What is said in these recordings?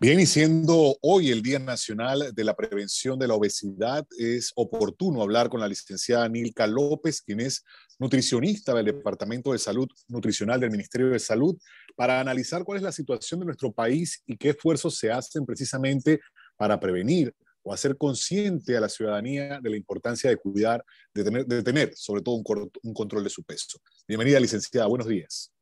Bien, y siendo hoy el Día Nacional de la Prevención de la Obesidad, es oportuno hablar con la licenciada Nilka López, quien es nutricionista del Departamento de Salud Nutricional del Ministerio de Salud, para analizar cuál es la situación de nuestro país y qué esfuerzos se hacen precisamente para prevenir o hacer consciente a la ciudadanía de la importancia de cuidar, de tener, sobre todo un control de su peso. Bienvenida, licenciada, buenos días.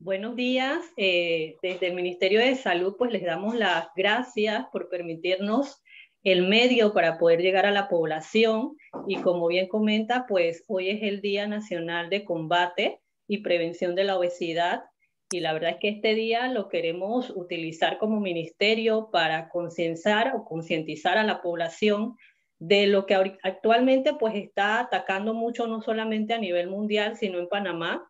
Buenos días. Eh, desde el Ministerio de Salud, pues les damos las gracias por permitirnos el medio para poder llegar a la población. Y como bien comenta, pues hoy es el Día Nacional de Combate y Prevención de la Obesidad. Y la verdad es que este día lo queremos utilizar como ministerio para concienciar o concientizar a la población de lo que actualmente pues está atacando mucho, no solamente a nivel mundial, sino en Panamá,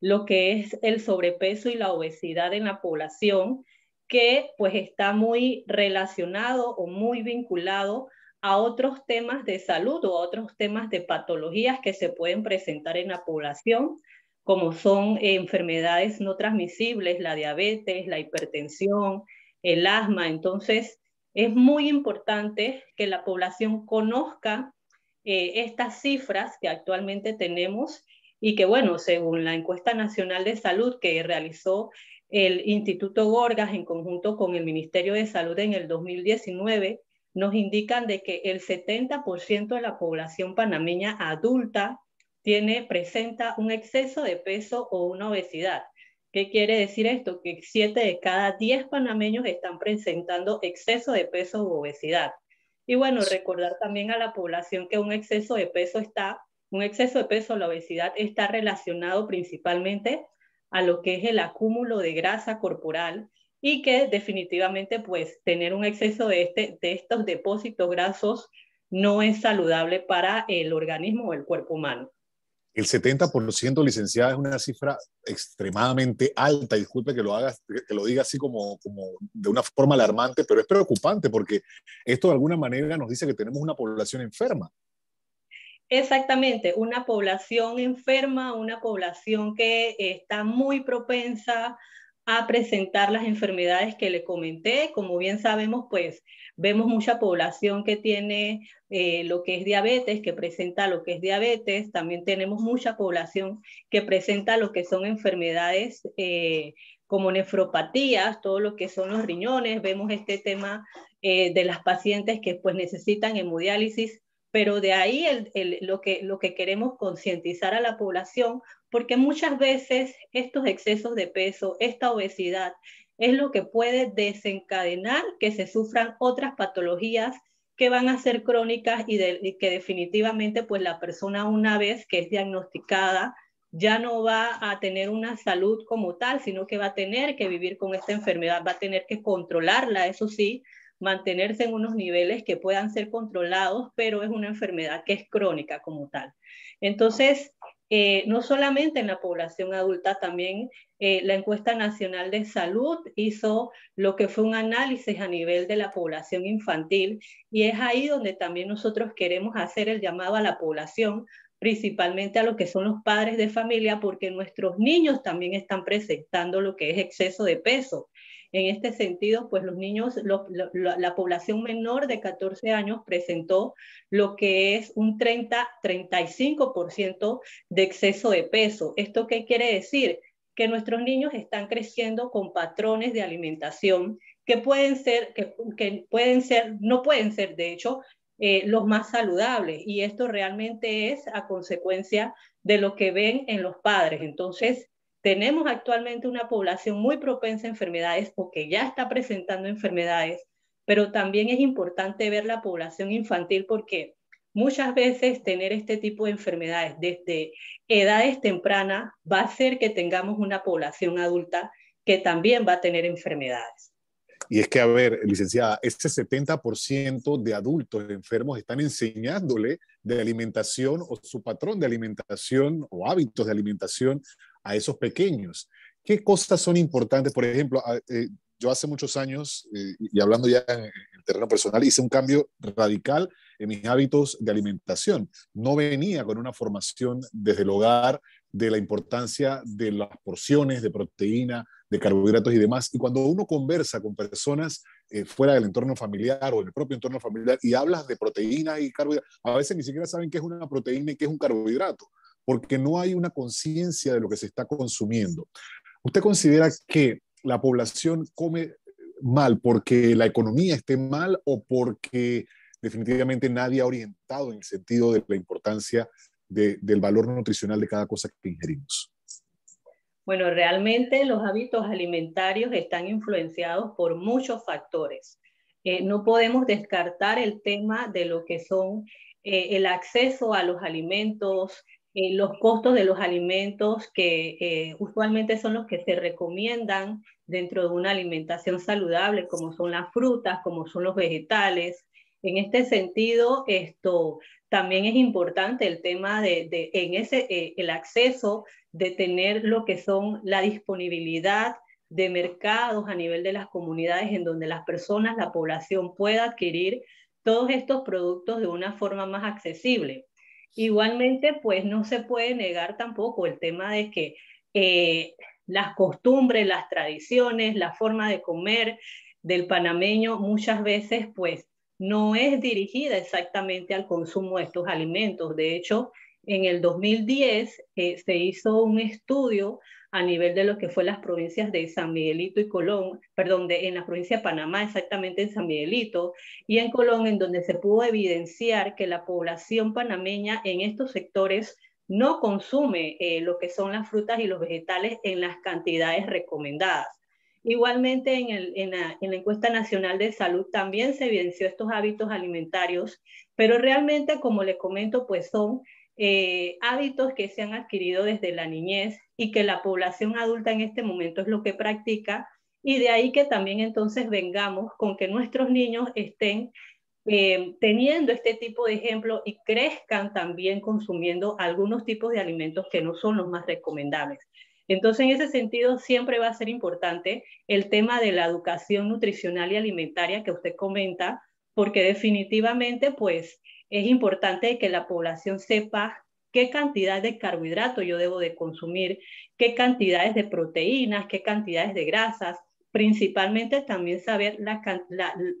lo que es el sobrepeso y la obesidad en la población, que pues está muy relacionado o muy vinculado a otros temas de salud o a otros temas de patologías que se pueden presentar en la población, como son enfermedades no transmisibles, la diabetes, la hipertensión, el asma. Entonces, es muy importante que la población conozca eh, estas cifras que actualmente tenemos y que bueno, según la encuesta nacional de salud que realizó el Instituto Gorgas en conjunto con el Ministerio de Salud en el 2019, nos indican de que el 70% de la población panameña adulta tiene, presenta un exceso de peso o una obesidad. ¿Qué quiere decir esto? Que 7 de cada 10 panameños están presentando exceso de peso u obesidad. Y bueno, recordar también a la población que un exceso de peso está un exceso de peso o la obesidad está relacionado principalmente a lo que es el acúmulo de grasa corporal y que definitivamente pues tener un exceso de, este, de estos depósitos grasos no es saludable para el organismo o el cuerpo humano. El 70% licenciada es una cifra extremadamente alta. Disculpe que lo, que lo diga así como, como de una forma alarmante, pero es preocupante porque esto de alguna manera nos dice que tenemos una población enferma. Exactamente, una población enferma, una población que está muy propensa a presentar las enfermedades que le comenté. Como bien sabemos, pues vemos mucha población que tiene eh, lo que es diabetes, que presenta lo que es diabetes. También tenemos mucha población que presenta lo que son enfermedades eh, como nefropatías, todo lo que son los riñones. Vemos este tema eh, de las pacientes que pues necesitan hemodiálisis pero de ahí lo, que, lo que queremos concientizar a la población, porque muchas veces estos excesos de peso, esta obesidad, es lo que puede desencadenar que se sufran otras patologías que van a ser crónicas y, y, que definitivamente pues la persona una vez que es diagnosticada ya no va a tener una salud como tal, sino que va a tener que vivir con esta enfermedad, va a tener que controlarla, eso sí, mantenerse en unos niveles que puedan ser controlados, pero es una enfermedad que es crónica como tal. Entonces, eh, no solamente en la población adulta, también eh, la encuesta nacional de salud hizo lo que fue un análisis a nivel de la población infantil y es ahí donde también nosotros queremos hacer el llamado a la población principalmente a lo que son los padres de familia, porque nuestros niños también están presentando lo que es exceso de peso. En este sentido, pues los niños, la población menor de 14 años presentó lo que es un 30-35% de exceso de peso. ¿Esto qué quiere decir? Que nuestros niños están creciendo con patrones de alimentación que pueden ser, que, pueden ser, no pueden ser, de hecho, eh, los más saludables. Y esto realmente es a consecuencia de lo que ven en los padres. Entonces, tenemos actualmente una población muy propensa a enfermedades porque ya está presentando enfermedades, pero también es importante ver la población infantil porque muchas veces tener este tipo de enfermedades desde edades tempranas va a hacer que tengamos una población adulta que también va a tener enfermedades. Y es que, a ver, licenciada, este 70% de adultos enfermos están enseñándole de alimentación o su patrón de alimentación o hábitos de alimentación a esos pequeños. ¿Qué cosas son importantes? Por ejemplo, eh, yo hace muchos años, eh, y hablando ya en el terreno personal, hice un cambio radical en mis hábitos de alimentación. No venía con una formación desde el hogar de la importancia de las porciones de proteína, de carbohidratos y demás. Y cuando uno conversa con personas eh, fuera del entorno familiar o en el propio entorno familiar y hablas de proteína y carbohidratos, a veces ni siquiera saben qué es una proteína y qué es un carbohidrato porque no hay una conciencia de lo que se está consumiendo. ¿Usted considera que la población come mal porque la economía esté mal o porque definitivamente nadie ha orientado en el sentido de la importancia del valor nutricional de cada cosa que ingerimos? Bueno, realmente los hábitos alimentarios están influenciados por muchos factores. Eh, no podemos descartar el tema de lo que son eh, el acceso a los alimentos, eh, los costos de los alimentos que eh, usualmente son los que se recomiendan dentro de una alimentación saludable, como son las frutas, como son los vegetales. En este sentido, esto también es importante el tema de, en ese, eh, el acceso de tener lo que son la disponibilidad de mercados a nivel de las comunidades en donde las personas, la población pueda adquirir todos estos productos de una forma más accesible Igualmente, pues no se puede negar tampoco el tema de que eh, las costumbres, las tradiciones, la forma de comer del panameño muchas veces pues no es dirigida exactamente al consumo de estos alimentos. De hecho, en el 2010 eh, se hizo un estudio a nivel de lo que fue las provincias de San Miguelito y Colón, perdón, en la provincia de Panamá, exactamente en San Miguelito, y en Colón, en donde se pudo evidenciar que la población panameña en estos sectores no consume eh, lo que son las frutas y los vegetales en las cantidades recomendadas. Igualmente, en, la, en, la, encuesta nacional de salud también se evidenció estos hábitos alimentarios, pero realmente, como le comento, pues son eh, hábitos que se han adquirido desde la niñez y que la población adulta en este momento es lo que practica, y de ahí que también entonces vengamos con que nuestros niños estén eh, teniendo este tipo de ejemplo y crezcan también consumiendo algunos tipos de alimentos que no son los más recomendables. Entonces, en ese sentido, siempre va a ser importante el tema de la educación nutricional y alimentaria que usted comenta, porque definitivamente, pues, es importante que la población sepa qué cantidad de carbohidratos yo debo de consumir, qué cantidades de proteínas, qué cantidades de grasas, principalmente también saber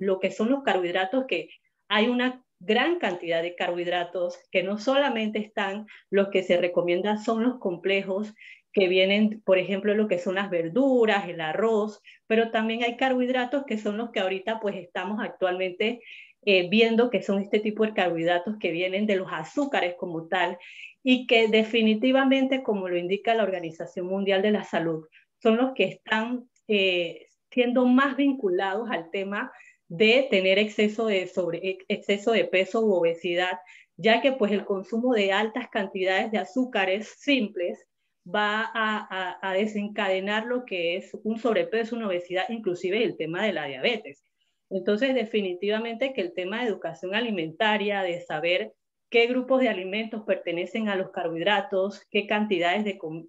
lo que son los carbohidratos, que hay una gran cantidad de carbohidratos que no solamente están, los que se recomiendan son los complejos, que vienen, por ejemplo, lo que son las verduras, el arroz, pero también hay carbohidratos que son los que ahorita pues estamos actualmente eh, viendo que son este tipo de carbohidratos que vienen de los azúcares como tal y que definitivamente, como lo indica la Organización Mundial de la Salud, son los que están eh, siendo más vinculados al tema de tener exceso de, sobre, exceso de peso u obesidad, ya que pues el consumo de altas cantidades de azúcares simples va a, desencadenar lo que es un sobrepeso, una obesidad, inclusive el tema de la diabetes. Entonces, definitivamente que el tema de educación alimentaria, de saber qué grupos de alimentos pertenecen a los carbohidratos, qué cantidades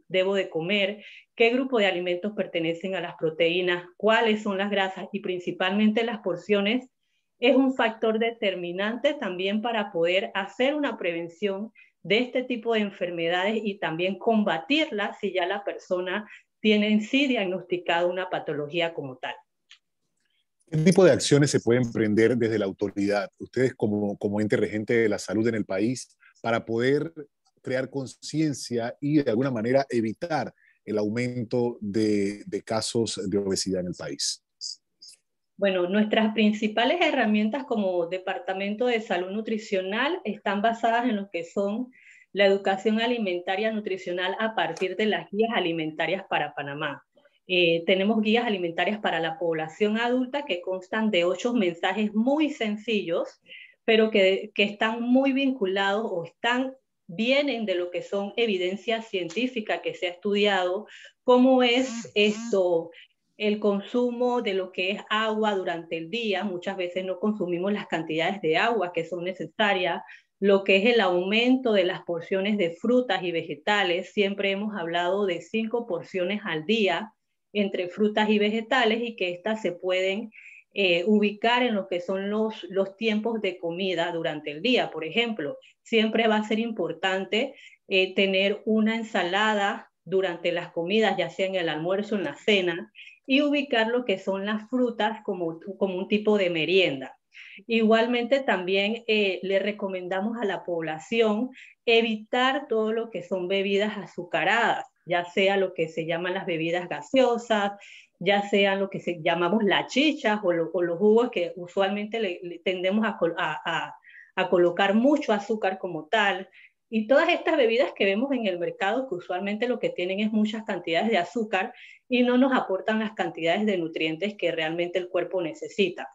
debo de comer, qué grupo de alimentos pertenecen a las proteínas, cuáles son las grasas y principalmente las porciones es un factor determinante también para poder hacer una prevención de este tipo de enfermedades y también combatirla si ya la persona tiene en sí diagnosticada una patología como tal. ¿Qué tipo de acciones se pueden emprender desde la autoridad, ustedes como, ente regente de la salud en el país, para poder crear conciencia y de alguna manera evitar el aumento de casos de obesidad en el país? Bueno, nuestras principales herramientas como Departamento de Salud Nutricional están basadas en lo que son la educación alimentaria nutricional a partir de las guías alimentarias para Panamá. Eh, tenemos guías alimentarias para la población adulta que constan de ocho mensajes muy sencillos, pero que, están muy vinculados o están vienen de lo que son evidencias científicas que se ha estudiado, cómo es esto, el consumo de lo que es agua durante el día, muchas veces no consumimos las cantidades de agua que son necesarias, lo que es el aumento de las porciones de frutas y vegetales, siempre hemos hablado de cinco porciones al día entre frutas y vegetales y que éstas se pueden eh, ubicar en lo que son los, los tiempos de comida durante el día. Por ejemplo, siempre va a ser importante eh, tener una ensalada durante las comidas, ya sea en el almuerzo, en la cena, y ubicar lo que son las frutas como, como un tipo de merienda. Igualmente también eh, le recomendamos a la población evitar todo lo que son bebidas azucaradas, ya sea lo que se llaman las bebidas gaseosas, ya sea lo que se llamamos las chichas o, los jugos que usualmente le, tendemos a, colocar mucho azúcar como tal. Y todas estas bebidas que vemos en el mercado, que usualmente lo que tienen es muchas cantidades de azúcar, y no nos aportan las cantidades de nutrientes que realmente el cuerpo necesita.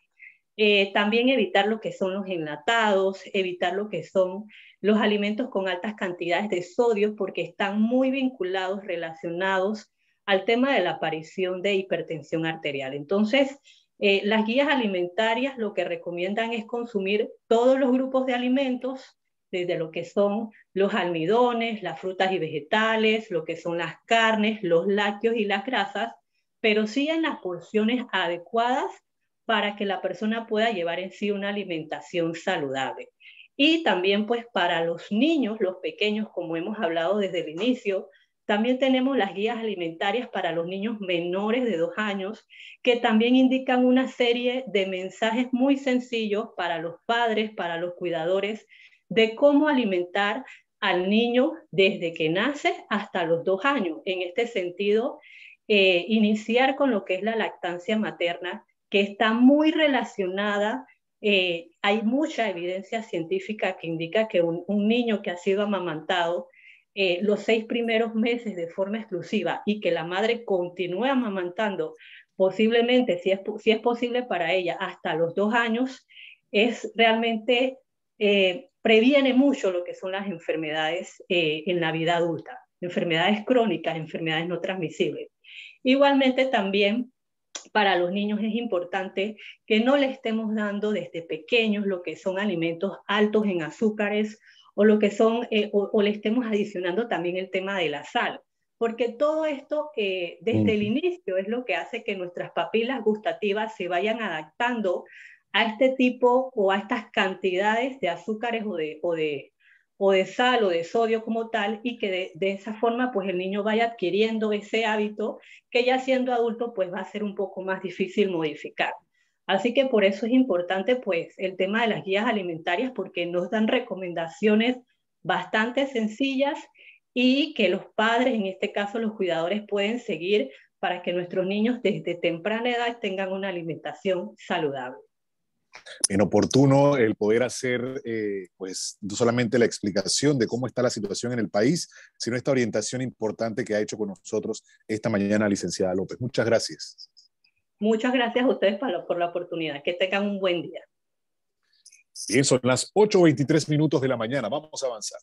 Eh, también evitar lo que son los enlatados, evitar lo que son los alimentos con altas cantidades de sodio, porque están muy vinculados, relacionados al tema de la aparición de hipertensión arterial. Entonces, eh, las guías alimentarias lo que recomiendan es consumir todos los grupos de alimentos, desde lo que son los almidones, las frutas y vegetales, lo que son las carnes, los lácteos y las grasas, pero sí en las porciones adecuadas para que la persona pueda llevar en sí una alimentación saludable. Y también pues para los niños, los pequeños, como hemos hablado desde el inicio, también tenemos las guías alimentarias para los niños menores de dos años, que también indican una serie de mensajes muy sencillos para los padres, para los cuidadores, de cómo alimentar al niño desde que nace hasta los dos años. En este sentido, eh, iniciar con lo que es la lactancia materna, que está muy relacionada. Eh, hay mucha evidencia científica que indica que un, niño que ha sido amamantado eh, los seis primeros meses de forma exclusiva y que la madre continúe amamantando, posiblemente, si es, si es posible para ella, hasta los dos años, es realmente previene mucho lo que son las enfermedades eh, en la vida adulta, enfermedades crónicas, enfermedades no transmisibles. Igualmente también para los niños es importante que no le estemos dando desde pequeños lo que son alimentos altos en azúcares o lo que son, eh, o, le estemos adicionando también el tema de la sal, porque todo esto eh, desde el inicio es lo que hace que nuestras papilas gustativas se vayan adaptando a este tipo o a estas cantidades de azúcares o de, o de, o de sal o de sodio como tal y que de, de, esa forma pues el niño vaya adquiriendo ese hábito que ya siendo adulto pues va a ser un poco más difícil modificar. Así que por eso es importante pues el tema de las guías alimentarias porque nos dan recomendaciones bastante sencillas y que los padres, en este caso los cuidadores, pueden seguir para que nuestros niños desde temprana edad tengan una alimentación saludable. En oportuno el poder hacer, eh, pues, no solamente la explicación de cómo está la situación en el país, sino esta orientación importante que ha hecho con nosotros esta mañana, licenciada López. Muchas gracias. Muchas gracias a ustedes por la oportunidad. Que tengan un buen día. Bien, son las 8.23 minutos de la mañana. Vamos a avanzar.